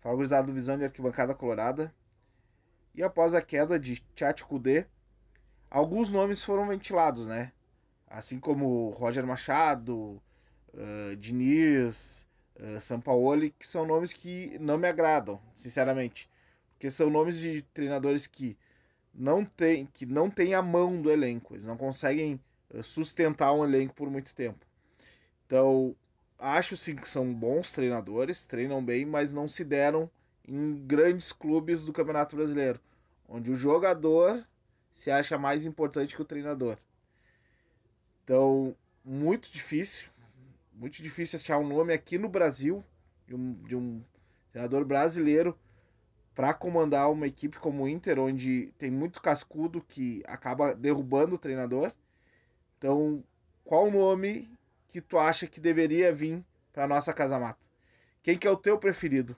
favorizado do Visão de Arquibancada Colorada. E após a queda de Tchatchkudê, alguns nomes foram ventilados, né? Assim como Roger Machado, uh, Diniz, uh, Sampaoli, que são nomes que não me agradam, sinceramente. Porque são nomes de treinadores que não têm que não tem a mão do elenco. Eles não conseguem ah, sustentar um elenco por muito tempo. Então, acho sim que são bons treinadores, treinam bem, mas não se deram em grandes clubes do Campeonato Brasileiro, onde o jogador se acha mais importante que o treinador. Então, muito difícil, muito difícil achar um nome aqui no Brasil de um, de um treinador brasileiro para comandar uma equipe como o Inter, onde tem muito cascudo que acaba derrubando o treinador. Então, qual o nome que tu acha que deveria vir para nossa casa mata? Quem que é o teu preferido?